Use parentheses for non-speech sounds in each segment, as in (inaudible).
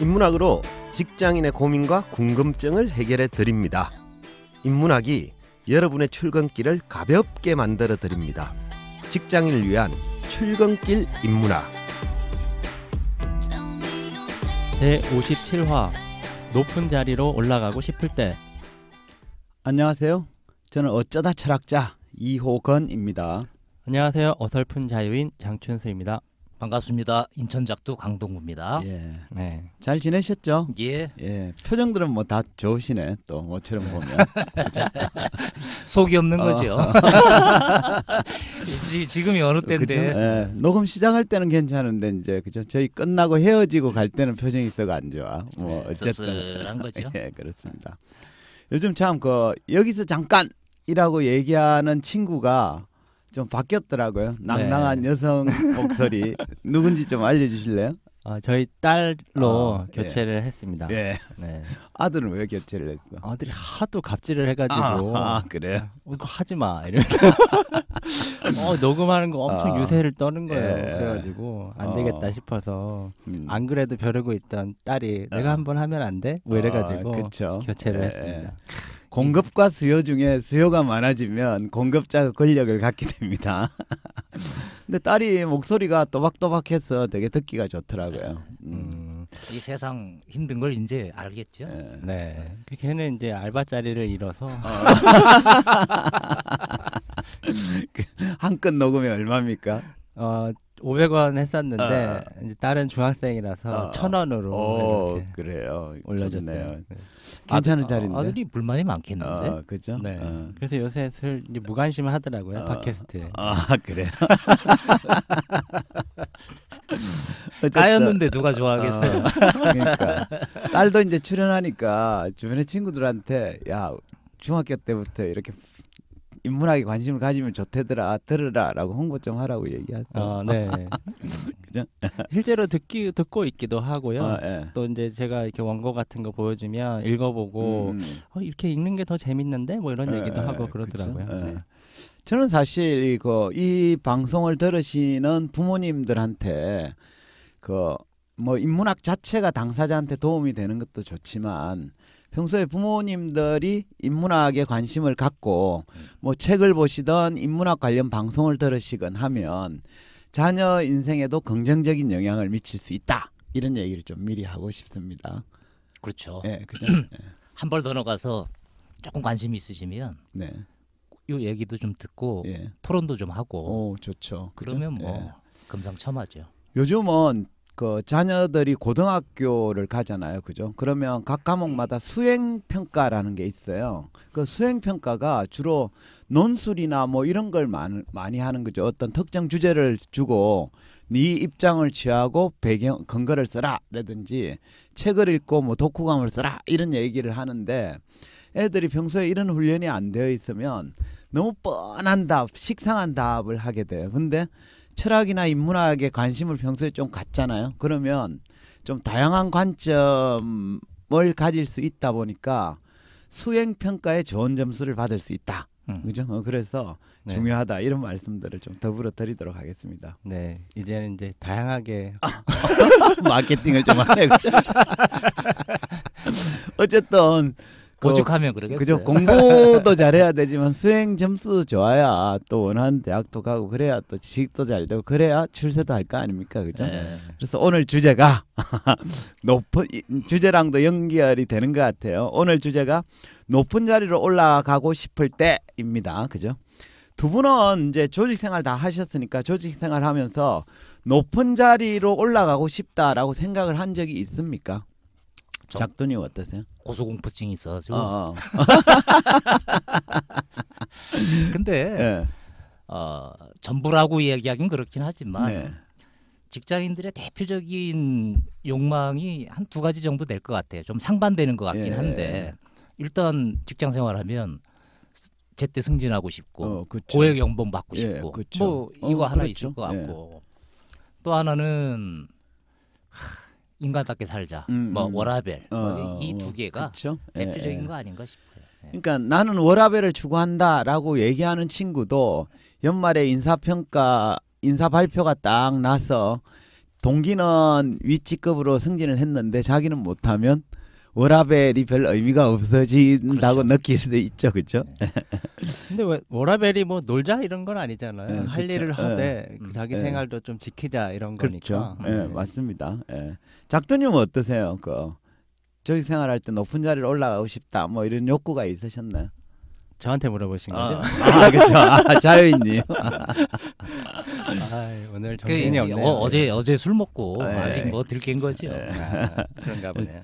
인문학으로 직장인의 고민과 궁금증을 해결해 드립니다. 인문학이 여러분의 출근길을 가볍게 만들어 드립니다. 직장인을 위한 출근길 인문학 제 57화 높은 자리로 올라가고 싶을 때 안녕하세요. 저는 어쩌다 철학자 이호건입니다. 안녕하세요. 어설픈 자유인 장춘수입니다. 반갑습니다. 인천작두 강동구입니다. 예. 네. 잘 지내셨죠? 예. 예. 표정들은 뭐 다 좋으시네. 또 모처럼 (laughs) 보면. 속이 없는 어. 거죠. (laughs) 지, 금이 어느 때인데. 예. 녹음 시작할 때는 괜찮은데 이제 그죠? 저희 끝나고 헤어지고 갈 때는 표정이 썩안 좋아. 뭐 네, 어쨌든 한 거죠. (laughs) 예, 그렇습니다. 요즘 참 그 여기서 잠깐 이라고 얘기하는 친구가 좀 바뀌었더라고요. 낭낭한 네. 여성 목소리 (laughs) 누군지 좀 알려주실래요? 어, 저희 딸로 아, 예. 교체를 예. 했습니다. 예. 네. 아들은 왜 교체를 했어? 아들이 하도 갑질을 해가지고. 아, 아 그래요? 어, 이거 하지 마. 이렇게. (laughs) 어, 녹음하는 거 엄청 아, 유세를 떠는 예. 거예요. 예. 그래가지고 안 되겠다 어. 싶어서 음. 안 그래도 벼르고 있던 딸이 내가 아. 한번 하면 안 돼? 뭐 아, 이래가지고 교체를 예. 했습니다. 공급과 수요 중에 수요가 많아지면 공급자가 권력을 갖게 됩니다. (laughs) 근데 딸이 목소리가 또박또박해서 되게 듣기가 좋더라고요. 음. 음. 이 세상 힘든 걸 이제 알겠죠. 예. 네. 네. 걔는 이제 알바 자리를 잃어서 어. (laughs) 그 한끈 녹음이 얼마입니까? 어 500원 했었는데 아. 이제 딸은 중학생이라서 아. 1,000원으로 어, 그래요. 올려줬네요. 네. 괜찮은 아, 자리인데. 아들이 불만이 많겠는데. 어, 그죠? 네. 어. 그래서 요새 슬 이제 무관심 하더라고요. 어. 팟캐스트에. 아, 그래요. (laughs) 까였는데 누가 좋아하겠어요. 그러니까 딸도 이제 출연하니까 주변의 친구들한테 야, 중학교 때부터 이렇게 인문학에 관심을 가지면 좋대더라 들으라라고 홍보 좀 하라고 얘기하죠. 어, 네. (laughs) 그죠? (laughs) 실제로 듣기 듣고 있기도 하고요. 어, 예. 또 이제 제가 이렇게 원고 같은 거 보여주면 읽어보고 음. 음. 어, 이렇게 읽는 게 더 재밌는데 뭐 이런 예, 얘기도 예, 하고 그러더라고요. 예. 네. 저는 사실 그이 방송을 들으시는 부모님들한테 그 뭐 인문학 자체가 당사자한테 도움이 되는 것도 좋지만 평소에 부모님들이 인문학에 관심을 갖고 뭐 책을 보시던 인문학 관련 방송을 들으시건 하면 자녀 인생에도 긍정적인 영향을 미칠 수 있다. 이런 얘기를 좀 미리 하고 싶습니다. 그렇죠. 네, 그죠. 네. (clears throat) 예. 한벌 더 나가서 조금 관심 있으시면 네. 요 얘기도 좀 듣고 예. 토론도 좀 하고. 오, 좋죠. 그러면 그죠? 뭐 예. 금상첨화죠. 요즘은 그 자녀들이 고등학교를 가잖아요. 그죠? 그러면 각 과목마다 네. 수행 평가라는 게 있어요. 그 수행 평가가 주로 논술이나 뭐 이런 걸 많이, 하는 거죠. 어떤 특정 주제를 주고 네 입장을 취하고 배경 근거를 써라라든지 책을 읽고 뭐 독후감을 써라 이런 얘기를 하는데 애들이 평소에 이런 훈련이 안 되어 있으면 너무 뻔한 답, 식상한 답을 하게 돼요. 근데 철학이나 인문학에 관심을 평소에 좀 갖잖아요. 그러면 좀 다양한 관점을 가질 수 있다 보니까 수행 평가에 좋은 점수를 받을 수 있다. 음. 그죠? 어, 그래서 네. 중요하다 이런 말씀들을 좀 더불어 드리도록 하겠습니다. 네, 이제는 이제 다양하게 아. (laughs) 마케팅을 좀 하네요. (laughs) 어쨌든 그 오죽하면 그 그러겠어요. 그죠. 공부도 잘해야 되지만 수행 점수 좋아야 또 원하는 대학도 가고 그래야 또 지식도 잘 되고 그래야 출세도 할 거 아닙니까, 그죠? 네. 그래서 오늘 주제가 (laughs) 높은 음, 주제랑도 연결이 되는 것 같아요. 오늘 주제가 높은 자리로 올라가고 싶을 때입니다, 그죠? 두 분은 이제 조직 생활 다 하셨으니까 조직 생활하면서 높은 자리로 올라가고 싶다라고 생각을 한 적이 있습니까? 작두님 어떠세요? 고소공포증이 있어가 어, 어. (laughs) 근데 네. 어, 전부라고 이기하긴 그렇긴 하지만 네. 직장인들의 대표적인 욕망이 한 두 가지 정도 될 것 같아요. 좀 상반되는 것 같긴 예. 한데 일단 직장 생활하면 제때 승진하고 싶고 어, 고액 연봉 받고 예, 싶고 그뭐 이거 어, 하나 그렇죠. 있을 것 예. 같고 예. 또 하나는 하, 인간답게 살자, 음, 뭐 음. 워라벨 어, 뭐 이두 어, 개가 그쵸? 예, 대표적인 예, 거 아닌가 싶어요. 예. 그러니까 나는 워라벨을 추구한다라고 얘기하는 친구도 연말에 인사평가 인사 발표가 딱 나서 동기는 위직급으로 승진을 했는데 자기는 못하면 워라벨이 별 의미가 없어진다고 그렇죠. 느낄 수도 있죠, 그렇죠? 네. (laughs) 근데 워라벨이 뭐 놀자 이런 건 아니잖아요. 네, 할 그렇죠. 일을 네. 하되 음, 네. 자기 생활도 좀 지키자 이런 그렇죠. 거니까. 예, 맞습니다. 예. 네. 작두님은 어떠세요? 그저기 생활할 때 높은 자리를 올라가고 싶다, 뭐 이런 욕구가 있으셨나요? 저한테 물어보신 아. 거죠? (laughs) 아, 그렇죠. 아, 자유인님. (laughs) 아, 오늘 그 정신이 그, 없네. 어, 어제 어제 술 먹고 아, 아직 뭐 들깬 거죠. 아, 그런가 보네요.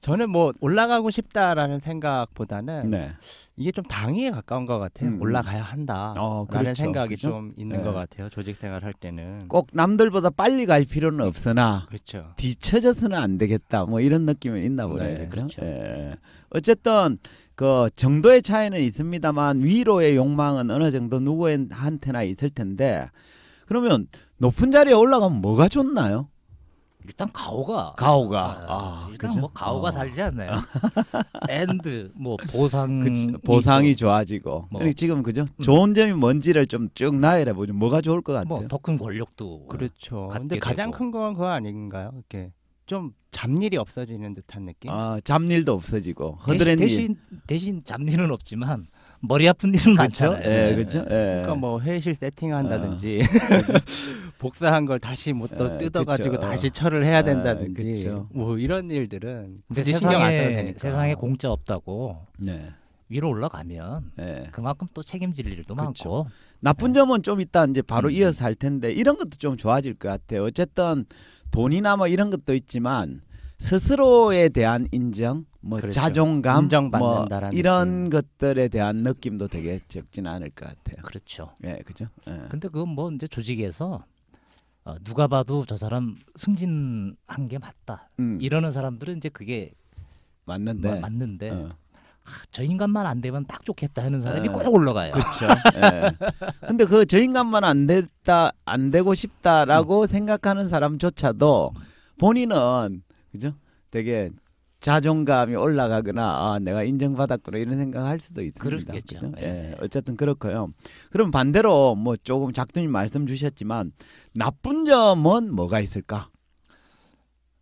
저는 뭐 올라가고 싶다라는 생각보다는 네. 이게 좀 당위에 가까운 것 같아요. 음. 올라가야 한다라는 아, 어, 그렇죠. 생각이 그죠좀 있는 네. 것 같아요. 조직 생활할 때는 꼭 남들보다 빨리 갈 필요는 없으나 그렇죠. 뒤처져서는 안 되겠다. 뭐 이런 느낌은 있나 보네요. 네, 그렇죠. 예. 어쨌든 그 정도의 차이는 있습니다만 위로의 욕망은 어느 정도 누구한테나 있을 텐데 그러면 높은 자리에 올라가면 뭐가 좋나요? 일단 가오가 가오가 아, 아, 일단 그죠? 뭐 가오가 어. 살지 않나요? 밴드 (laughs) 뭐 보상 그치, 보상이 있 좋아지고 뭐. 지금 그죠? 음. 좋은 점이 뭔지를 좀 쭉 나열해 보죠. 뭐가 좋을 것 뭐 같아요? 뭐, 더 큰 권력도 그렇죠. 근데 가장 큰 건 그거 아닌가요? 이렇게 좀 잡일이 없어지는 듯한 느낌? 아 잡일도 없어지고 허드 대신, 대신, 대신 잡일은 없지만 머리 아픈 일은 그렇죠? 많잖아요. 예, 그렇죠. 예. 그러니까 뭐 회의실 세팅한다든지 어. (laughs) 복사한 걸 다시 뭐또 예, 아, 뜯어가지고 그렇 아. 다시 처리를 해야 된다든지 예, 뭐 이런 일들은 세상에 세상에 공짜 없다고 네. 위로 올라가면 예. 그만큼 또 책임질 일도 그렇죠. 많고 나쁜 네. 점은 좀 이따 이제 바로 음. 이어서 할 텐데 이런 것도 좀 좋아질 것 같아요. 어쨌든 돈이나 뭐 이런 것도 있지만 스스로에 대한 인정, 뭐 그렇죠. 자존감, 뭐 인정받는다라는 뭐 이런 느낌. 것들에 대한 느낌도 되게 적진 않을 것 같아요. 그렇죠. 예, 네, 그죠. 네. 근데 그건 뭐 이제 조직에서 어, 누가 봐도 저 사람 승진한 게 맞다. 음. 이러는 사람들은 이제 그게 맞는데, 마, 맞는데 어. 아, 저 인간만 안 되면 딱 좋겠다 하는 사람이 어. 꼭 올라가요. 그렇죠. 예. (laughs) 근데 그저 인간만 안 됐다, 안 되고 싶다라고 음. 생각하는 사람조차도 본인은 그죠? 되게 자존감이 올라가거나 아, 내가 인정받았구나 이런 생각할 수도 있습니다. 그렇겠죠. 예. 예. 어쨌든 그렇고요. 그럼 반대로 뭐 조금 작두님 말씀 주셨지만 나쁜 점은 뭐가 있을까?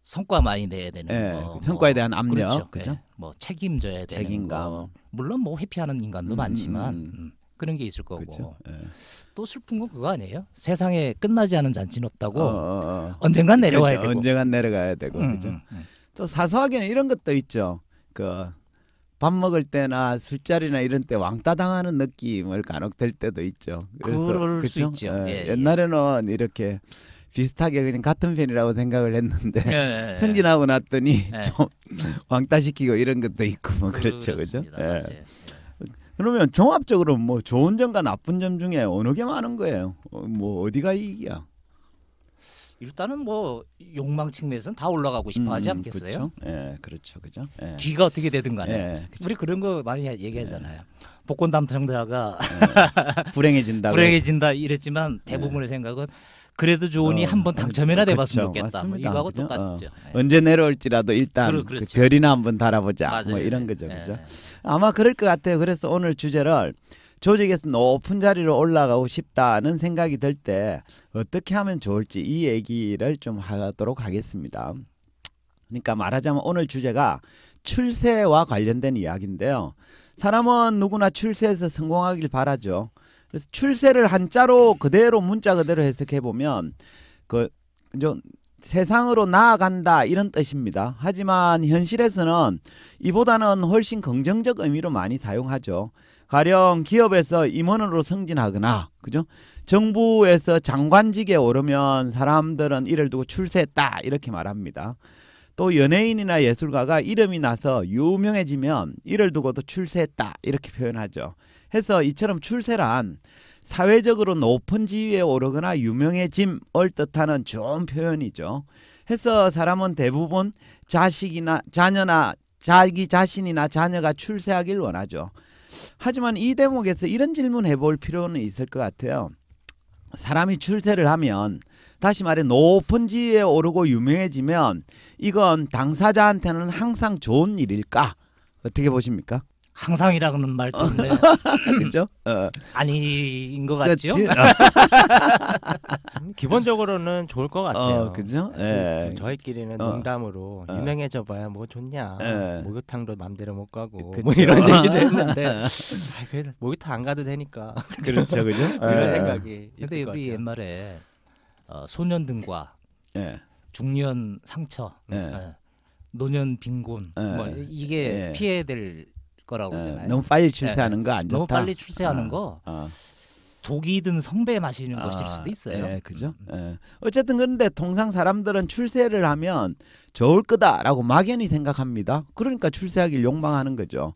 성과 많이 내야 되는 예, 거, 뭐 성과에 뭐, 대한 압력, 그렇죠. 그죠? 예, 뭐 책임져야 되는 책임감. 거. 물론 뭐 회피하는 인간도 음, 음 많지만 음. 음. 그런 게 있을 거고 그렇죠? 예. 또 슬픈 건 그거 아니에요? 세상에 끝나지 않은 잔치는 없다고 어, 어, 어. 언젠간 그렇죠. 내려와야 그렇죠. 되고 언젠간 내려가야 되고 음, 그죠? 음, 음. 또 사소하게는 이런 것도 있죠. 그 밥 먹을 때나 술자리나 이런 때 왕따 당하는 느낌을 간혹 들 때도 있죠. 그럴 그쵸? 수 있죠. 예, 예, 예. 옛날에는 이렇게 비슷하게 그냥 같은 편이라고 생각을 했는데 예, 예, 예. (laughs) 승진하고 났더니 예. 좀 왕따시키고 이런 것도 있고 뭐 그렇죠, 그렇죠. 예. 그러면 종합적으로 뭐 좋은 점과 나쁜 점 중에 어느 게 많은 거예요? 어, 뭐 어디가 이익이야? 일단은 뭐 욕망 측면에서는 다 올라가고 싶어하지 음, 않겠어요? 그렇죠? 예, 그렇죠, 그죠. 예. 뒤가 어떻게 되든 간에 예, 우리 그런 거 많이 얘기하잖아요. 예. 복권 담당자가 예. (laughs) 불행해진다, 불행해진다 이랬지만 대부분의 예. 생각은 그래도 좋으니 어, 한번 당첨이나 그렇죠. 돼봤으면 그렇 좋겠다. 뭐 맞습니다. 이거하고 그죠? 똑같죠. 어. 네. 언제 내려올지라도 일단 그, 그렇죠. 그 별이나 한번 달아보자. 뭐 맞아요. 뭐 이런 예. 거죠, 네. 그죠? 예. 아마 그럴 것 같아요. 그래서 오늘 주제를 조직에서 높은 자리로 올라가고 싶다는 생각이 들 때 어떻게 하면 좋을지 이 얘기를 좀 하도록 하겠습니다. 그러니까 말하자면 오늘 주제가 출세와 관련된 이야기인데요. 사람은 누구나 출세해서 성공하길 바라죠. 그래서 출세를 한자로 그대로 문자 그대로 해석해 보면 그좀 세상으로 나아간다 이런 뜻입니다. 하지만 현실에서는 이보다는 훨씬 긍정적 의미로 많이 사용하죠. 가령 기업에서 임원으로 승진하거나 그죠? 정부에서 장관직에 오르면 사람들은 이를 두고 출세했다 이렇게 말합니다. 또 연예인이나 예술가가 이름이 나서 유명해지면 이를 두고도 출세했다 이렇게 표현하죠. 해서 이처럼 출세란 사회적으로 높은 지위에 오르거나 유명해짐을 뜻하는 좋은 표현이죠. 해서 사람은 대부분 자식이나 자녀나 자기 자신이나 자녀가 출세하길 원하죠. 하지만 이 대목에서 이런 질문 해볼 필요는 있을 것 같아요. 사람이 출세를 하면 다시 말해 높은 지위에 오르고 유명해지면 이건 당사자한테는 항상 좋은 일일까? 어떻게 보십니까? 항상이라는 말인데 어. (laughs) 그죠? 어. 아닌 것 같죠? 어. 음, 기본적으로는 좋을 것 같아요. 어, 그죠? 음, 예. 음, 저희끼리는 어. 농담으로 어. 유명해져봐야 뭐 좋냐? 예. 목욕탕도 맘대로 못 가고 그쵸? 뭐 이런 얘기도 했는데 (laughs) 아, 그래 목욕탕 안 가도 되니까 그렇죠, 그죠? 그런 (laughs) 예. 생각이. 근데 우리 옛말에 어, 소년등과 예. 중년 상처, 예. 예. 노년 빈곤, 예. 뭐 이게 피해될 거라고 하잖아요. 예, 너무 빨리 출세하는 예, 거안 좋다. 예. 너무 빨리 출세하는 아, 거. 아. 독이든 성배 마시는 아, 것일 수도 있어요. 예, 그죠? 음. 예. 어쨌든 그런데 통상 사람들은 출세를 하면 좋을 거다라고 막연히 생각합니다. 그러니까 출세하길 욕망하는 거죠.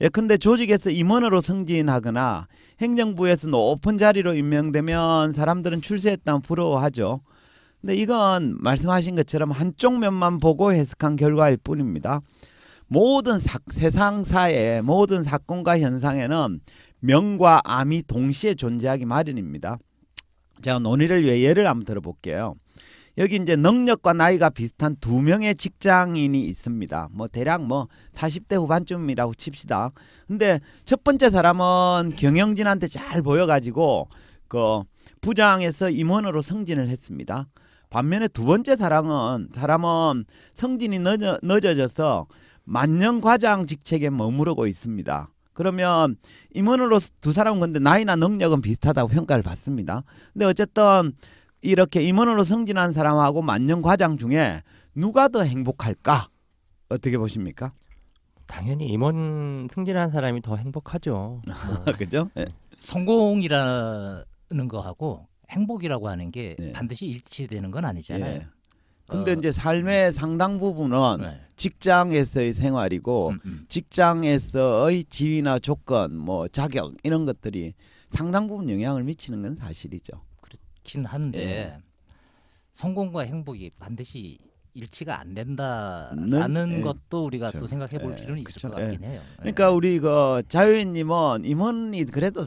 예컨데 조직에서 임원으로 승진하거나 행정부에서 높은 자리로 임명되면 사람들은 출세했다면 부러워하죠. 근데 이건 말씀하신 것처럼 한쪽 면만 보고 해석한 결과일 뿐입니다. 모든 사, 세상사의 모든 사건과 현상에는 명과 암이 동시에 존재하기 마련입니다. 제가 논의를 위해 예를 한번 들어볼게요. 여기 이제 능력과 나이가 비슷한 두 명의 직장인이 있습니다. 뭐 대략 뭐 40대 후반쯤이라고 칩시다. 근데 첫 번째 사람은 경영진한테 잘 보여가지고 그 부장에서 임원으로 승진을 했습니다. 반면에 두 번째 사람은 사람은 성진이 늦어, 늦어져서 만년 과장 직책에 머무르고 있습니다. 그러면 임원으로두 사람은 근데 나이나 능력은 비슷하다고 평가를 받습니다. 근데 어쨌든 이렇게 임원으로 승진한 사람하고 만년 과장 중에 누가 더 행복할까? 어떻게 보십니까? 당연히 임원 승진한 사람이 더 행복하죠. 뭐. (laughs) 그죠? 네. 성공이라는 거하고 행복이라고 하는 게 네. 반드시 일치되는 건 아니잖아요. 네. 근데 어. 이제 삶의 상당 부분은 네. 직장에서의 생활이고 음, 음. 직장에서의 지위나 조건, 뭐 자격 이런 것들이 상당 부분 영향을 미치는 건 사실이죠. 그렇긴 한데 예. 성공과 행복이 반드시 일치가 안 된다라는 네. 것도 우리가 저, 또 그렇죠. 생각해 볼 예. 필요는 그쵸. 있을 그렇죠. 것 같긴 예. 해요. 그러니까 예. 우리 그 자유인님은 임원이 그래도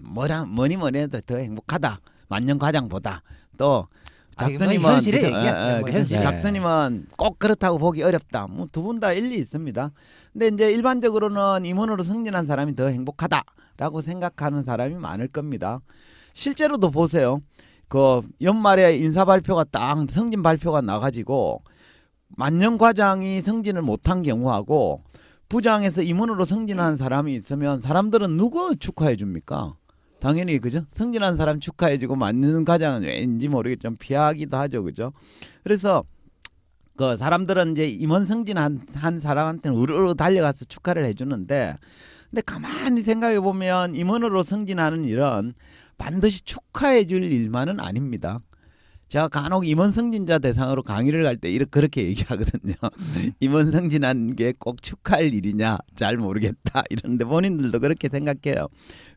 뭐라 뭐니 뭐니 해도 더 행복하다 만년 과장보다 또 작더니만 아, 현실의 얘기야. 에, 예, 에, 예, 뭐 현실. 작더니만 꼭 그렇다고 보기 어렵다. 뭐 두 분 다 일리 있습니다. 근데 이제 일반적으로는 임원으로 승진한 사람이 더 행복하다라고 생각하는 사람이 많을 겁니다. 실제로도 보세요. 그 연말에 인사 발표가 딱 승진 발표가 나가지고 만년 과장이 승진을 못한 경우하고 부장에서 임원으로 승진한 사람이 있으면 사람들은 누구 축하해 줍니까? 당연히 그죠? 승진한 사람 축하해주고 맞는 과장은 왠지 모르겠지만 피하기도 하죠, 그죠? 그래서 그 사람들은 이제 임원 승진한 한 사람한테는 우르르 달려가서 축하를 해주는데, 근데 가만히 생각해 보면 임원으로 승진하는 일은 반드시 축하해줄 일만은 아닙니다. 제가 간혹 임원승진자 대상으로 강의를 갈때 이렇게 그렇게 얘기하거든요. 음. (laughs) 임원승진한 게 꼭 축하할 일이냐 잘 모르겠다 이런데 본인들도 그렇게 생각해요.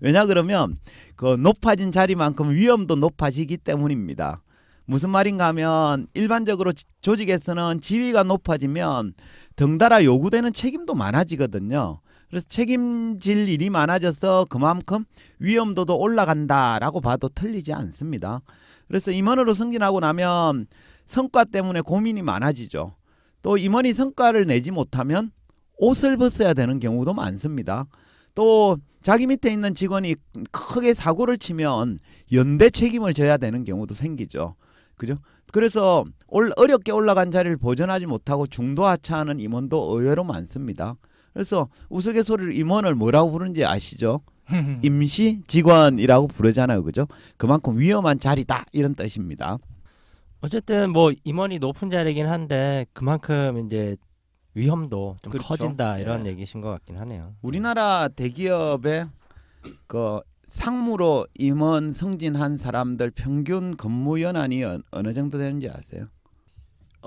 왜냐 그러면 그 높아진 자리만큼 위험도 높아지기 때문입니다. 무슨 말인가 하면 일반적으로 조직에서는 지위가 높아지면 덩달아 요구되는 책임도 많아지거든요. 그래서 책임질 일이 많아져서 그만큼 위험도도 올라간다라고 봐도 틀리지 않습니다. 그래서 임원으로 승진하고 나면 성과 때문에 고민이 많아지죠. 또 임원이 성과를 내지 못하면 옷을 벗어야 되는 경우도 많습니다. 또 자기 밑에 있는 직원이 크게 사고를 치면 연대 책임을 져야 되는 경우도 생기죠. 그죠? 그래서 어렵게 올라간 자리를 보전하지 못하고 중도 하차하는 임원도 의외로 많습니다. 그래서 우스갯소리로 임원을 뭐라고 부르는지 아시죠? 임시 직원이라고 부르잖아요. 그죠? 그만큼 위험한 자리다. 이런 뜻입니다. 어쨌든 뭐 임원이 높은 자리긴 한데 그만큼 이제 위험도 좀 그렇죠. 커진다 이런 예. 얘기신 것 같긴 하네요. 우리나라 대기업의 그 상무로 임원 승진한 사람들 평균 근무 연한이 어, 어느 정도 되는지 아세요?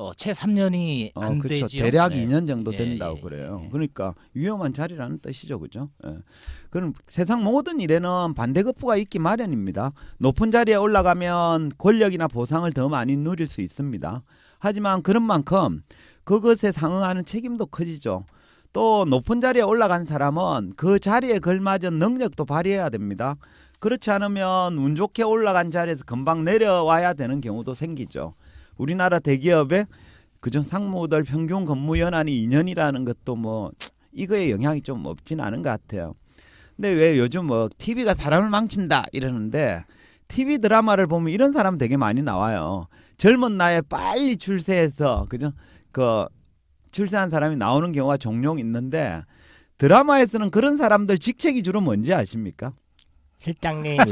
어, 채 3년이 어, 안 어, 그렇죠. 되죠. 대략 네. 2년 정도 예, 된다고 예, 그래요. 예. 그러니까 위험한 자리라는 뜻이죠, 그죠? 예. 그럼 세상 모든 일에는 반대급부가 있기 마련입니다. 높은 자리에 올라가면 권력이나 보상을 더 많이 누릴 수 있습니다. 하지만 그런 만큼 그것에 상응하는 책임도 커지죠. 또 높은 자리에 올라간 사람은 그 자리에 걸맞은 능력도 발휘해야 됩니다. 그렇지 않으면 운 좋게 올라간 자리에서 금방 내려와야 되는 경우도 생기죠. 우리나라 대기업의 그전 상무들 평균 근무 연한이 2년이라는 것도 뭐 이거에 영향이 좀 없진 않은 것 같아요. 근데 왜 요즘 뭐 TV가 사람을 망친다 이러는데 TV 드라마를 보면 이런 사람 되게 많이 나와요. 젊은 나이에 빨리 출세해서 그죠? 그 출세한 사람이 나오는 경우가 종종 있는데 드라마에서는 그런 사람들 직책이 주로 뭔지 아십니까? 실장님 (laughs)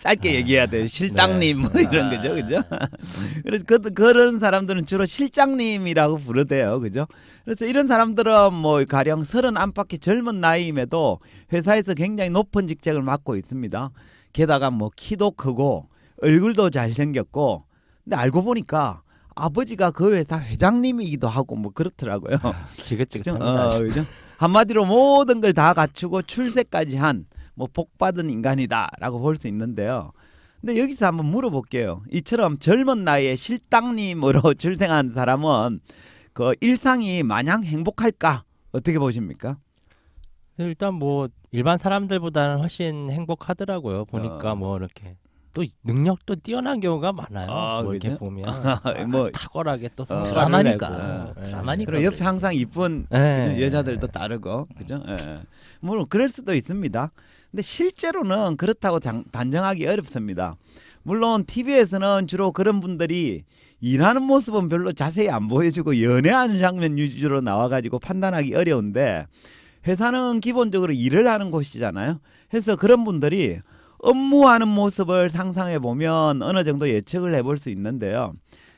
짧게 얘기해야 돼 실장님 네. 뭐 이런 아. 거죠 그죠 (laughs) 그래서 그, 그런 사람들은 주로 실장님이라고 부르대요 그죠 그래서 이런 사람들은 뭐 가령 서른 안팎의 젊은 나이임에도 회사에서 굉장히 높은 직책을 맡고 있습니다 게다가 뭐 키도 크고 얼굴도 잘생겼고 근데 알고 보니까 아버지가 그 회사 회장님이기도 하고 뭐 그렇더라고요 아, 지긋지긋합니다 어, 그죠? 한마디로 모든 걸 다 갖추고 출세까지 한 뭐 복받은 인간이다라고 볼 수 있는데요. 근데 여기서 한번 물어볼게요. 이처럼 젊은 나이에 실당님으로 (laughs) 출생한 사람은 그 일상이 마냥 행복할까? 어떻게 보십니까? 네, 일단 뭐 일반 사람들보다는 훨씬 행복하더라고요. 보니까 어... 뭐 이렇게 또 능력도 뛰어난 경우가 많아요. 아, 뭐 이렇게 그렇죠. 보면 아, 아 뭐 아, 탁월하게 또 어, 드라마니까 네. 드라마니까 그리고 옆에 항상 이쁜 네. 여자들도 따르고 그죠? 물론 예. 뭐 그럴 수도 있습니다. 근데 실제로는 그렇다고 장, 단정하기 어렵습니다. 물론 TV에서는 주로 그런 분들이 일하는 모습은 별로 자세히 안 보여주고 연애하는 장면 위주로 나와가지고 판단하기 어려운데 회사는 기본적으로 일을 하는 곳이잖아요. 그서 그런 분들이 업무하는 모습을 상상해 보면 어느 정도 예측을 해볼 수 있는데요.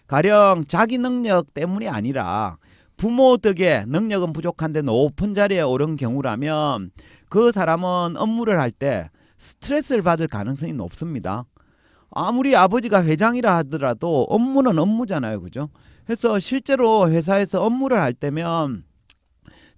가령 자기 능력 때문이 아니라 부모 덕에 능력은 부족한데 높은 자리에 오른 경우라면 그 사람은 업무를 할 때 스트레스를 받을 가능성이 높습니다. 아무리 아버지가 회장이라 하더라도 업무는 업무잖아요. 그죠? 그래서 실제로 회사에서 업무를 할 때면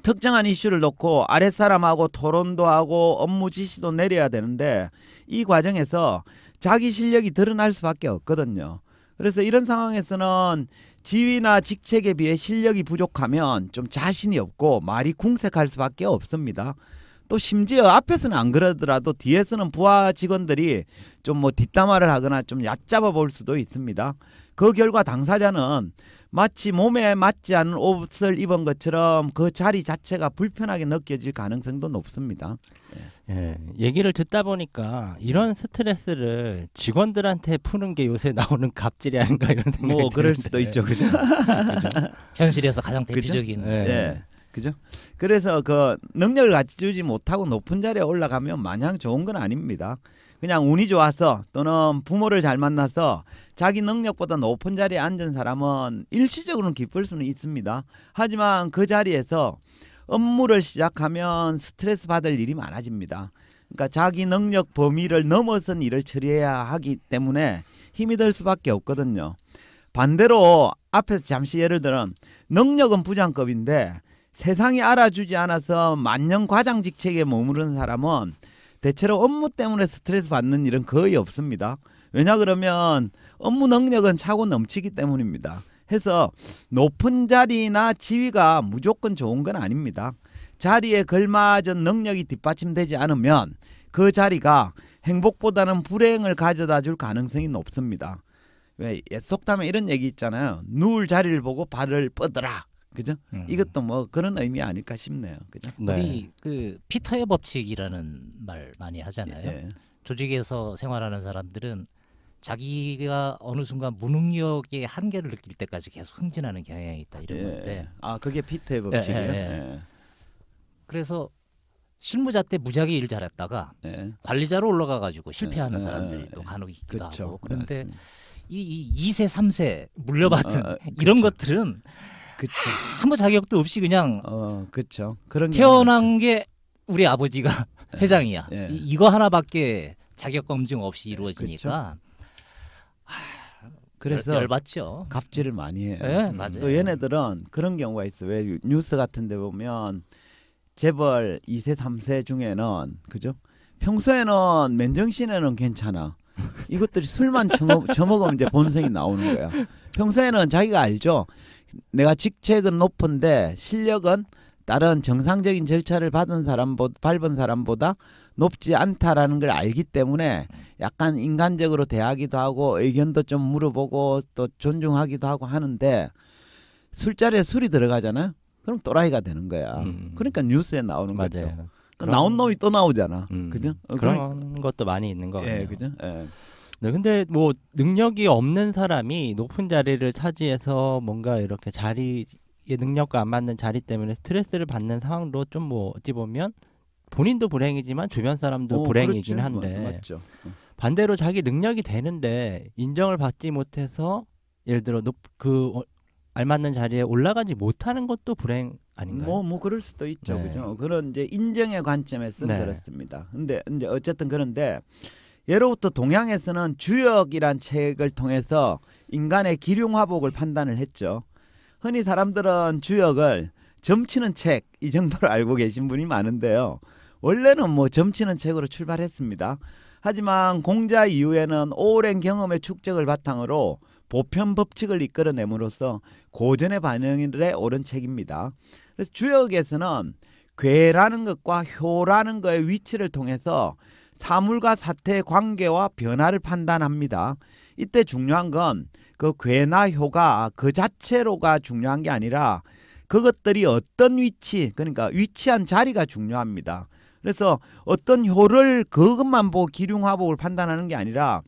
특정한 이슈를 놓고 아랫사람하고 토론도 하고 업무 지시도 내려야 되는데 이 과정에서 자기 실력이 드러날 수밖에 없거든요. 그래서 이런 상황에서는 지위나 직책에 비해 실력이 부족하면 좀 자신이 없고 말이 궁색할 수밖에 없습니다. 또 심지어 앞에서는 안 그러더라도 뒤에서는 부하 직원들이 좀 뭐 뒷담화를 하거나 좀 얕잡아 볼 수도 있습니다. 그 결과 당사자는 마치 몸에 맞지 않은 옷을 입은 것처럼 그 자리 자체가 불편하게 느껴질 가능성도 높습니다. 예, 얘기를 듣다 보니까 이런 스트레스를 직원들한테 푸는 게 요새 나오는 갑질이 아닌가 이런 생각이 뭐 드는데. 그럴 수도 있죠, 그죠? (laughs) 그죠? 현실에서 가장 대표적인. 그죠? 예. 예. 그죠? 그래서 그 능력을 갖추지 못하고 높은 자리에 올라가면 마냥 좋은 건 아닙니다. 그냥 운이 좋아서 또는 부모를 잘 만나서 자기 능력보다 높은 자리에 앉은 사람은 일시적으로는 기쁠 수는 있습니다. 하지만 그 자리에서 업무를 시작하면 스트레스 받을 일이 많아집니다. 그러니까 자기 능력 범위를 넘어선 일을 처리해야 하기 때문에 힘이 들 수밖에 없거든요. 반대로 앞에서 잠시 예를 들어 능력은 부장급인데 세상이 알아주지 않아서 만년 과장 직책에 머무르는 사람은 대체로 업무 때문에 스트레스 받는 일은 거의 없습니다. 왜냐 그러면 업무 능력은 차고 넘치기 때문입니다. 해서 높은 자리나 지위가 무조건 좋은 건 아닙니다. 자리에 걸맞은 능력이 뒷받침되지 않으면 그 자리가 행복보다는 불행을 가져다 줄 가능성이 높습니다. 왜 옛 속담에 이런 얘기 있잖아요. 누울 자리를 보고 발을 뻗어라. 그죠? 음. 이것도 뭐 그런 의미 아닐까 싶네요. 그죠? 네. 우리 그 피터의 법칙이라는 말 많이 하잖아요. 예, 예. 조직에서 생활하는 사람들은 자기가 어느 순간 무능력의 한계를 느낄 때까지 계속 흥진하는 경향이 있다 이런 예. 건데. 아, 그게 피터의 법칙이에요. 예, 예, 예. 그래서 실무자 때 무지하게 일 잘했다가 관리자로 올라가 가지고 실패하는 사람들이 또 간혹 있기도 그쵸. 하고. 그런데 이, 이 2세, 3세 물려받은 아, 아, 이런 그쵸. 것들은 그쵸. 아무 자격도 없이 그냥 어, 그쵸. 그런 태어난 게, 우리 아버지가 예, 회장이야. 예. 이, 거 하나밖에 자격 검증 없이 이루어지니까. 하, 아, 그래서 열, 받죠 갑질을 많이 해 예, 음. 맞아요. 또 얘네들은 그런 경우가 있어왜 뉴스 같은 데 보면 재벌 2세, 3세 중에는 그죠? 평소에는 맨정신에는 괜찮아. 이것들이 술만 처먹으면 이제 본성이 나오는 거야. 평소에는 자기가 알죠. 내가 직책은 높은데 실력은 다른 정상적인 절차를 받은 사람보다 밟은 사람보다 높지 않다라는 걸 알기 때문에 약간 인간적으로 대하기도 하고 의견도 좀 물어보고 또 존중하기도 하고 하는데 술자리에 술이 들어가잖아요. 그럼 또라이가 되는 거야. 음. 그러니까 뉴스에 나오는 맞아요. 거죠. 그럼... 나온 놈이 또 나오잖아. 음. 그죠? 그런 그러니까. 것도 많이 있는 거 같아요. 예, 그죠? 예. 네, 근데 뭐 능력이 없는 사람이 높은 자리를 차지해서 뭔가 이렇게 자리 능력과 안 맞는 자리 때문에 스트레스를 받는 상황도 좀뭐 어찌 보면 본인도 불행이지만 주변 사람도 어, 불행이긴 한데 맞죠. 어. 반대로 자기 능력이 되는데 인정을 받지 못해서 예를 들어 높, 그 어, 알맞는 자리에 올라가지 못하는 것도 불행 아닌가요? 뭐, 뭐 그럴 수도 있죠, 네. 그죠? 그런 이제 인정의 관점에서 네. 그렇습니다. 근데 이제 어쨌든 그런데 예로부터 동양에서는 주역이란 책을 통해서 인간의 기륭화복을 판단을 했죠. 흔히 사람들은 주역을 점치는 책 이 정도로 (laughs) 알고 계신 분이 많은데요. 원래는 뭐 점치는 책으로 출발했습니다. 하지만 공자 이후에는 오랜 경험의 축적을 바탕으로 보편 법칙을 이끌어내므로써 고전의 반영에 오른 책입니다. 그래서 주역에서는 괴라는 것과 효라는 것의 위치를 통해서 사물과 사태의 관계와 변화를 판단합니다. 이때 중요한 건 그 괴나 효가 그 자체로가 중요한 게 아니라 그것들이 어떤 위치, 그러니까 위치한 자리가 중요합니다. 그래서 어떤 효를 그것만 보고 기륭화복을 판단하는 게 아니라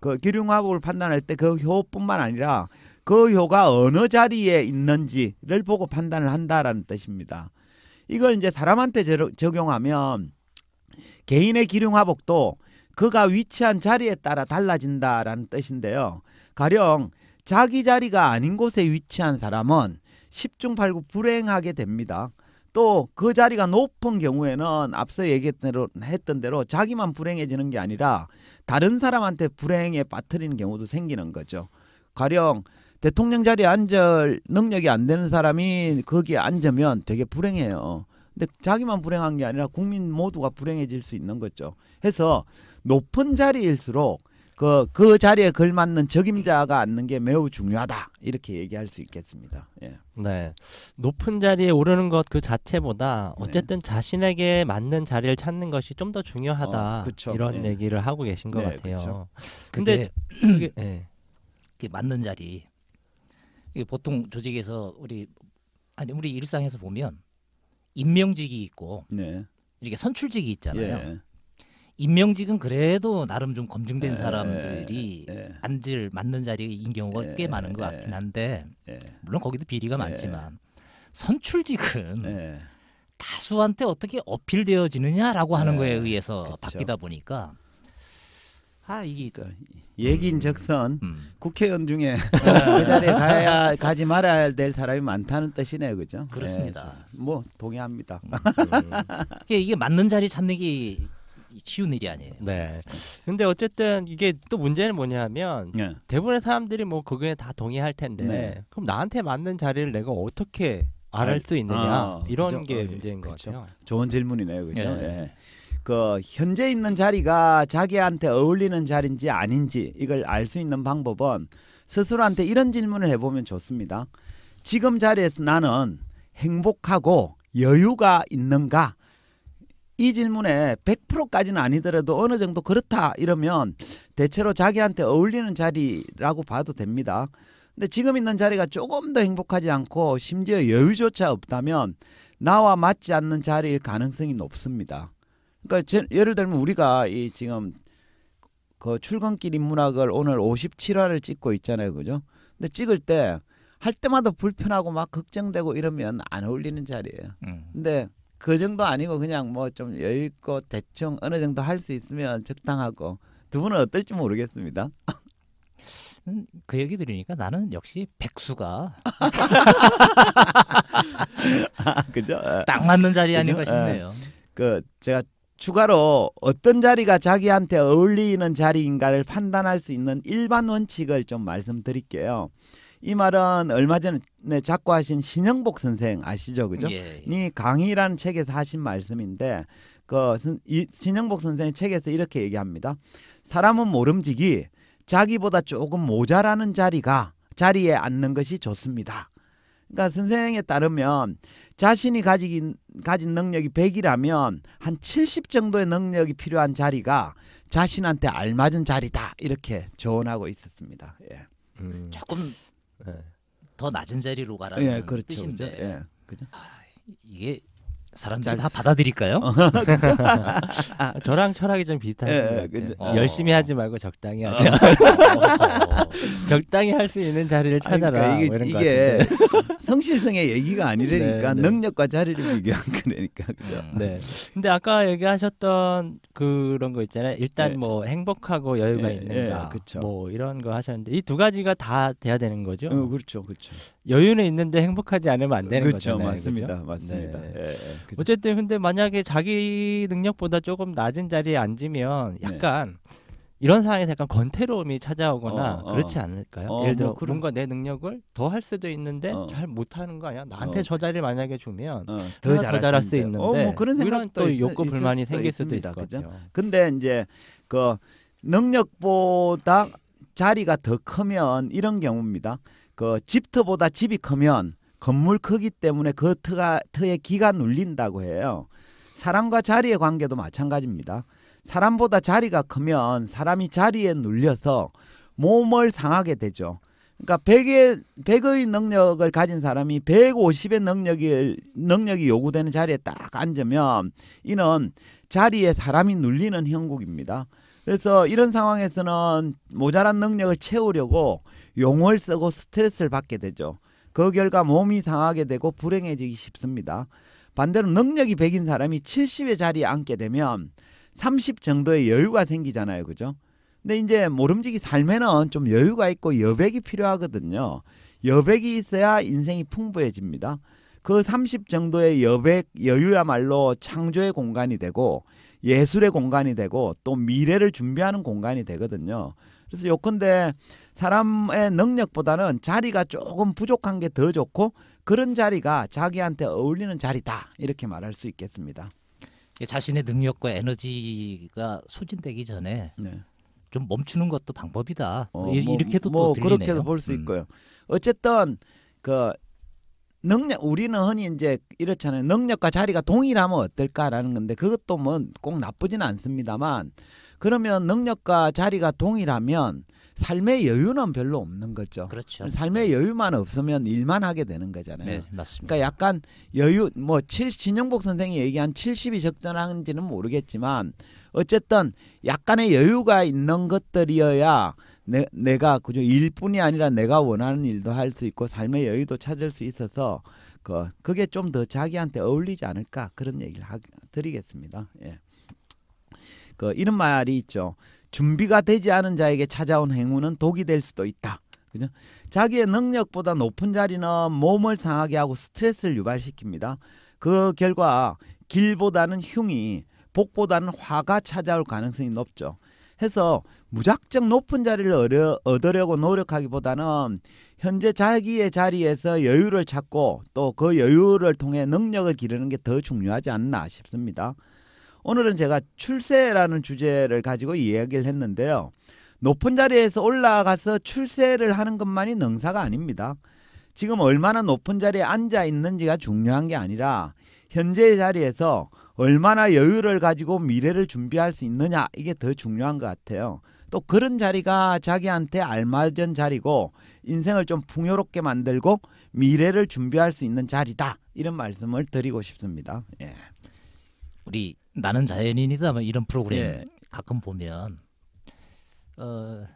그 기륭화복을 판단할 때 그 효뿐만 아니라 그 효가 어느 자리에 있는지를 보고 판단을 한다라는 뜻입니다. 이걸 이제 사람한테 적용하면 개인의 기륭 화복도 그가 위치한 자리에 따라 달라진다라는 뜻인데요. 가령 자기 자리가 아닌 곳에 위치한 사람은 10중 8구 불행하게 됩니다. 또 그 자리가 높은 경우에는 앞서 얘기했던 대로, 했던 대로 자기만 불행해지는 게 아니라 다른 사람한테 불행에 빠뜨리는 경우도 생기는 거죠. 가령 대통령 자리에 앉을 능력이 안 되는 사람이 거기에 앉으면 되게 불행해요. 근데 자기만 불행한 게 아니라 국민 모두가 불행해질 수 있는 거죠. 해서 높은 자리일수록 그, 그 자리에 걸맞는 적임자가 앉는 게 매우 중요하다. 이렇게 얘기할 수 있겠습니다. 예. 네. 높은 자리에 오르는 것 그 자체보다 네. 어쨌든 네. 자신에게 맞는 자리를 찾는 것이 좀 더 중요하다. 어, 그쵸, 이런 예. 얘기를 하고 계신 것 네, 같아요. 근데 그게, 그 맞는 자리. 이게 보통 조직에서 우리 아니 우리 일상에서 보면 임명직이 있고 네. 이렇게 선출직이 있잖아요. 예. 임명직은 그래도 나름 좀 검증된 예, 사람들이 예, 예. 앉을 맞는 자리인 경우가 예, 꽤 많은 것 예. 같긴 한데 물론 거기도 비리가 많지만 선출직은 다수한테 어떻게 어필되어지느냐라고 하는 거에 의해서 그쵸. 바뀌다 보니까 아 이게 그 얘긴적선 음. 음. 국회의원 중에 (laughs) 그 자리에 가야 가지 말아야 될 사람이 많다는 뜻이네요, 그죠? 예, 그렇습니다. 네, 뭐 동의합니다. 이게, 음, 네. (laughs) 이게 맞는 자리 찾는 게 쉬운 일이 아니에요. 네. 근데 어쨌든 이게 또 문제는 뭐냐면 네. 대부분의 사람들이 뭐 거기에 다 동의할 텐데 네. 그럼 나한테 맞는 자리를 내가 어떻게 알 수 있느냐 아, 이런 그죠? 게 어, 문제인 것 그죠? 같아요. 좋은 질문이네요, 그죠? 네. 예. 그 현재 있는 자리가 자기한테 어울리는 자리인지 아닌지 이걸 알 수 있는 방법은 스스로한테 이런 질문을 해보면 좋습니다. 지금 자리에서 나는 행복하고 여유가 있는가? 이 질문에 100%까지는 아니더라도 어느 정도 그렇다 이러면 대체로 자기한테 어울리는 자리라고 봐도 됩니다. 근데 지금 있는 자리가 조금 더 행복하지 않고 심지어 여유조차 없다면 나와 맞지 않는 자리일 가능성이 높습니다. 그러니까 제, 예를 들면 우리가 이 지금 그 출근길 인문학을 오늘 57화를 찍고 있잖아요, 그죠? 근데 찍을 때 할 때마다 불편하고 막 걱정되고 이러면 안 어울리는 자리예요. 음. 근데 그 정도 아니고 그냥 뭐 좀 여유 있고 대충 어느 정도 할 수 있으면 적당하고 두 분은 어떨지 모르겠습니다. 음, 그 얘기 들으니까 나는 역시 백수가 (laughs) 그죠? 예. 딱 맞는 자리 아닌가 예. 싶네요. 그 제가 추가로 어떤 자리가 자기한테 어울리는 자리인가를 판단할 수 있는 일반 원칙을 좀 말씀드릴게요. 이 말은 얼마 전에 작고하신 신영복 선생 아시죠, 그죠? 예, 예. 이 강의라는 책에서 하신 말씀인데 그 이, 신영복 선생의 책에서 이렇게 얘기합니다. 사람은 모름지기 자기보다 조금 모자라는 자리가 자리에 앉는 것이 좋습니다. 그러니까 선생에 따르면 자신이 가진, 가진 능력이 100이라면 한 70 정도의 능력이 필요한 자리가 자신한테 알맞은 자리다 이렇게 조언하고 있었습니다. 예. 음. 조금 예. 더 낮은 자리로 가라는 예, 그렇죠, 그렇죠. 뜻인데 그렇죠? 예, 그죠? 아, 이게 사람들이 다 받아들일까요? (laughs) 아, 저랑 철학이 좀 비슷하신 예, 어. 열심히 하지 말고 적당히 하자. 어. (laughs) 적당히 할 수 있는 자리를 그러니까 찾아라. 그러니까 이게, 뭐 이게 성실성의 얘기가 아니라니까 네, 네. 능력과 자리를 비교한 거니까 그죠? 음. 네. 근데 아까 얘기하셨던 그런 거 있잖아요. 일단 네. 뭐 행복하고 여유가 예, 예, 있는가, 뭐 이런 거 하셨는데 이 두 가지가 다 돼야 되는 거죠. 어, 그렇죠, 그렇죠. 여유는 있는데 행복하지 않으면 안 되는 그렇죠, 거잖아요. 맞습니다, 그렇 맞습니다, 맞습니다. 네. 예, 어쨌든 근데 만약에 자기 능력보다 조금 낮은 자리에 앉으면 약간 네. 이런 상황에서 약간 건태로움이 찾아오거나 어, 어. 그렇지 않을까요? 어, 예를 뭐 들어 뭐, 뭔가 내 능력을 더 할 수도 있는데 어. 잘 못하는 거 아니야? 나한테 어. 저 자리를 만약에 주면 더, 어. 더 잘할 수 있는데 뭐 그런 이런 또 있, 욕구 불만이 수도 생길 수도 있을 거죠. 근데 이제 그 능력보다 자리가 더 크면 이런 경우입니다. 그 집터보다 집이 크면 건물 크기 때문에 그 터가 터에 기가 눌린다고 해요. 사람과 자리의 관계도 마찬가지입니다. 사람보다 자리가 크면 사람이 자리에 눌려서 몸을 상하게 되죠. 그러니까 100의, 100의 능력을 가진 사람이 150의 능력이, 능력이 요구되는 자리에 딱 앉으면 이는 자리에 사람이 눌리는 형국입니다. 그래서 이런 상황에서는 모자란 능력을 채우려고 용을 쓰고 스트레스를 받게 되죠. 그 결과 몸이 상하게 되고 불행해지기 쉽습니다. 반대로 능력이 100인 사람이 70의 자리에 앉게 되면 30 정도의 여유가 생기잖아요. 그죠? 근데 이제 모름지기 삶에는 좀 여유가 있고 여백이 필요하거든요. 여백이 있어야 인생이 풍부해집니다. 그 30 정도의 여백, 여유야말로 창조의 공간이 되고 예술의 공간이 되고 또 미래를 준비하는 공간이 되거든요. 그래서 요컨대 사람의 능력보다는 자리가 조금 부족한 게 더 좋고 그런 자리가 자기한테 어울리는 자리다. 이렇게 말할 수 있겠습니다. 자신의 능력과 에너지가 소진되기 전에 네. 좀 멈추는 것도 방법이다. 어, 뭐, 이렇게도 뭐, 들 그렇게도 볼수 음. 있고요. 어쨌든 그 능력 우리는 흔히 이제 이렇잖아요. 능력과 자리가 동일하면 어떨까라는 건데 그것도 뭐 꼭 나쁘지는 않습니다만 그러면 능력과 자리가 동일하면 삶의 여유는 별로 없는 거죠. 그렇죠. 삶의 네. 여유만 없으면 일만 하게 되는 거잖아요. 네, 맞습니다. 그러니까 약간 여유 뭐 칠, 진영복 선생이 얘기한 70이 적절한지는 모르겠지만 어쨌든 약간의 여유가 있는 것들이어야 내, 내가 그저 일뿐이 아니라 내가 원하는 일도 할 수 있고 삶의 여유도 찾을 수 있어서 그 그게 좀 더 자기한테 어울리지 않을까 그런 얘기를 하, 드리겠습니다. 예. 그 이런 말이 있죠. 준비가 되지 않은 자에게 찾아온 행운은 독이 될 수도 있다. 그죠? 자기의 능력보다 높은 자리는 몸을 상하게 하고 스트레스를 유발시킵니다. 그 결과 길보다는 흉이 복보다는 화가 찾아올 가능성이 높죠. 해서 무작정 높은 자리를 얻으려, 얻으려고 노력하기보다는 현재 자기의 자리에서 여유를 찾고 또 그 여유를 통해 능력을 기르는 게 더 중요하지 않나 싶습니다. 오늘은 제가 출세라는 주제를 가지고 이야기를 했는데요. 높은 자리에서 올라가서 출세를 하는 것만이 능사가 아닙니다. 지금 얼마나 높은 자리에 앉아 있는지가 중요한 게 아니라 현재의 자리에서 얼마나 여유를 가지고 미래를 준비할 수 있느냐 이게 더 중요한 것 같아요. 또 그런 자리가 자기한테 알맞은 자리고 인생을 좀 풍요롭게 만들고 미래를 준비할 수 있는 자리다 이런 말씀을 드리고 싶습니다. 예. 우리 나는 자연인이다 뭐 이런 프로그램 예. 가끔 보면 어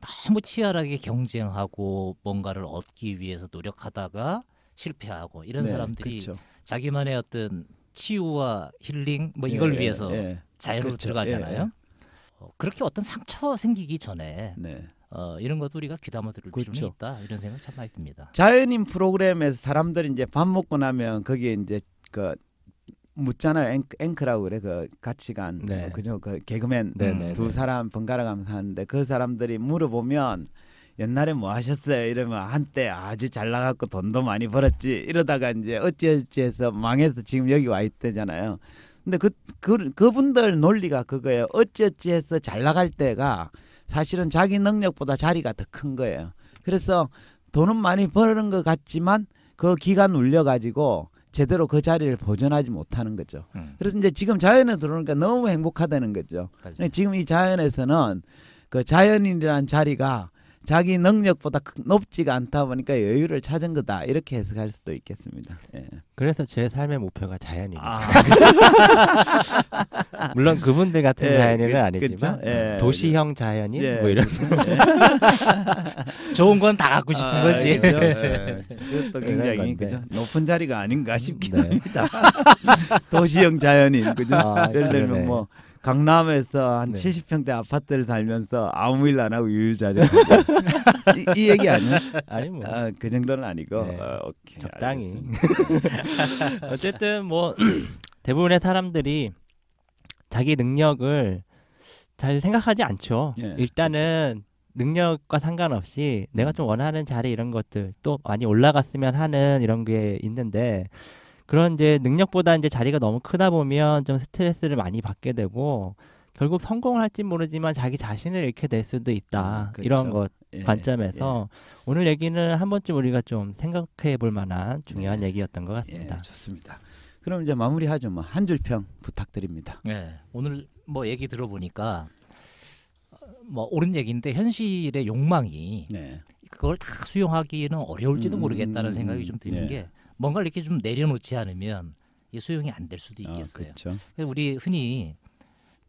너무 치열하게 경쟁하고 뭔가를 얻기 위해서 노력하다가 실패하고 이런 네, 사람들이 그쵸. 자기만의 어떤 치유와 힐링 뭐 예, 이걸 예, 위해서 예, 자연으로 그쵸. 그렇죠. 들어가잖아요. 예, 예. 어, 그렇게 어떤 상처 생기기 전에 네. 어, 이런 것도 우리가 귀담아 들을 그렇죠. 필요는 있다 이런 생각 참 많이 듭니다. 자연인 프로그램에서 사람들이 이제 밥 먹고 나면 거기에 이제 그 묻잖아요. 앵크, 앵 라고 그래 그 가치관 네. 뭐 그죠 그 개그맨 네, 네, 음, 두 네. 사람 번갈아 가면서 하는데 그 사람들이 물어보면 옛날에 뭐 하셨어요 이러면 한때 아주 잘 나갔고 돈도 많이 벌었지 이러다가 이제 어찌어찌 해서 망해서 지금 여기 와 있대잖아요. 근데 그, 그 그분들 논리가 그거예요. 어찌어찌 해서 잘 나갈 때가 사실은 자기 능력보다 자리가 더 큰 거예요. 그래서 돈은 많이 버은것 같지만 그 기간 울려가지고 제대로 그 자리를 보존하지 못하는 거죠. 음. 그래서 이제 지금 자연에 들어오니까 너무 행복하다는 거죠. 지금 이 자연에서는 그 자연인이라는 자리가 자기 능력보다 높지가 않다 보니까 여유를 찾은 거다 이렇게 해석할 수도 있겠습니다. 예. 그래서 제 삶의 목표가 자연입니다. 아. (laughs) (laughs) 물론 그분들 같은 예, 자연인은 그, 아니지만 예, 음, 예, 도시형 자연인 예. 뭐 이런 예. (laughs) 좋은 건 다 갖고 싶은 아, 거지. 그렇죠. 예. 그것도 굉장히 그죠? 높은 자리가 아닌가 음, 싶긴 네. 합니다. (laughs) 도시형 자연인 그죠? 아, 예를 들면 뭐 강남에서 한 네. 70평대 아파트를 살면서 아무 일안 하고 유유자적. 이, 이 얘기 아니야? 아니 뭐. 아, 그 정도는 아니고. 네. 어, 오케이. 적당히. (laughs) 어쨌든 뭐 (clears throat) 대부분의 사람들이 자기 능력을 잘 생각하지 않죠. 예, 일단은 그렇 능력과 상관없이 내가 음. 좀 원하는 자리 이런 것들 또 많이 올라갔으면 하는 이런 게 있는데 그런 이제 능력보다 이제 자리가 너무 크다 보면 좀 스트레스를 많이 받게 되고 결국 성공을 할지 모르지만 자기 자신을 잃게 될 수도 있다. 음, 그렇 이런 것 예, 관점에서 예. 오늘 얘기는 한 번쯤 우리가 좀 생각해 볼 만한 중요한 네. 얘기였던 것 같습니다. 예, 좋습니다. 그럼 이제 마무리하죠. 뭐한줄 평 부탁드립니다. 네, 오늘 뭐 얘기 들어보니까 뭐 옳은 얘기인데 현실의 욕망이 네. 그걸 다 수용하기는 어려울지도 음, 모르겠다는 생각이 좀 드는 네. 게 뭔가 이렇게 좀 내려놓지 않으면 이 수용이 안 될 수도 아, 있겠어요. 아, 우리 흔히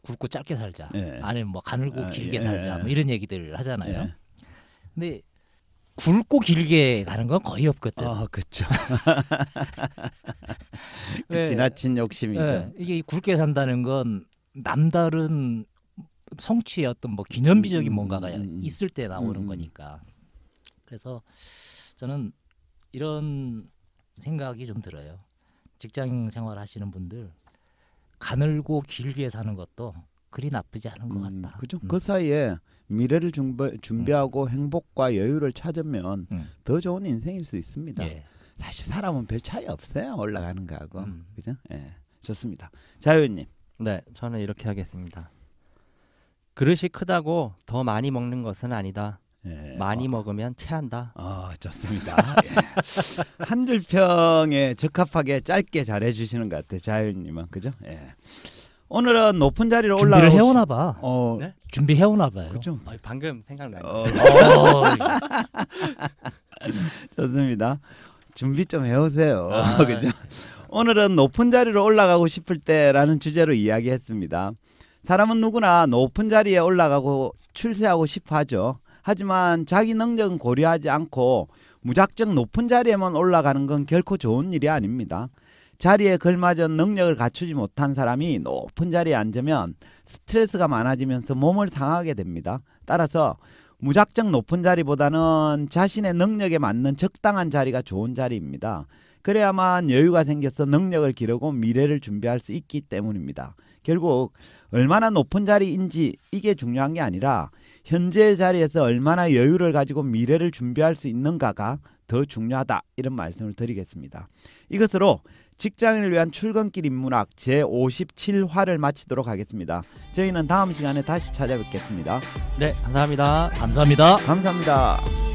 굵고 짧게 살자, 네. 아니면 뭐 가늘고 아, 길게 예, 살자, 뭐 예. 이런 얘기들 하잖아요. 예. 근데 굵고 길게 가는 건 거의 없거든. 아, 그렇죠. (laughs) 지나친 욕심이죠. 네, 이게 굵게 산다는 건 남다른 성취의 어떤 뭐 기념비적인 음, 음 뭔가가 음, 음, 있을 때 나오는 음, 음. 거니까. 그래서 저는 이런 생각이 좀 들어요. 직장 생활 하시는 분들 가늘고 길게 사는 것도 그리 나쁘지 않은 것 음, 같다. 음, 그죠. 음. 그 사이에 미래를 준비, 하고 음. 행복과 여유를 찾으면 음. 더 좋은 인생일 수 있습니다. 예. 사실 사람은 별 차이 없어요. 올라가는 거하고. 음. 그죠? 예. 좋습니다. 자유님. 네, 저는 이렇게 하겠습니다. 그릇이 크다고 더 많이 먹는 것은 아니다. 예, 많이 어. 먹으면 체한다. 어, 좋습니다. 예. (laughs) 한줄 평에 적합하게 짧게 잘해 주시는 것 같아요. 자유님은 그죠? 예. 오늘은 높은 자리로 올라 준비를 해오나 봐. 어, 네? 준비 해오나 봐요. 그쵸? 그렇죠. 어, 방금 생각나요. 어, (laughs) (laughs) 좋습니다. 준비 좀 해오세요. 아, (laughs) 그죠? 네. 오늘은 높은 자리로 올라가고 싶을 때라는 주제로 이야기했습니다. 사람은 누구나 높은 자리에 올라가고 출세하고 싶어 하죠. 하지만 자기 능력은 고려하지 않고 무작정 높은 자리에만 올라가는 건 결코 좋은 일이 아닙니다. 자리에 걸맞은 능력을 갖추지 못한 사람이 높은 자리에 앉으면 스트레스가 많아지면서 몸을 상하게 됩니다. 따라서 무작정 높은 자리보다는 자신의 능력에 맞는 적당한 자리가 좋은 자리입니다. 그래야만 여유가 생겨서 능력을 기르고 미래를 준비할 수 있기 때문입니다. 결국 얼마나 높은 자리인지 이게 중요한 게 아니라 현재 자리에서 얼마나 여유를 가지고 미래를 준비할 수 있는가가 더 중요하다 이런 말씀을 드리겠습니다. 이것으로 직장인을 위한 출근길 인문학 제57화를 마치도록 하겠습니다. 저희는 다음 시간에 다시 찾아뵙겠습니다. 네, 감사합니다. 감사합니다. 감사합니다.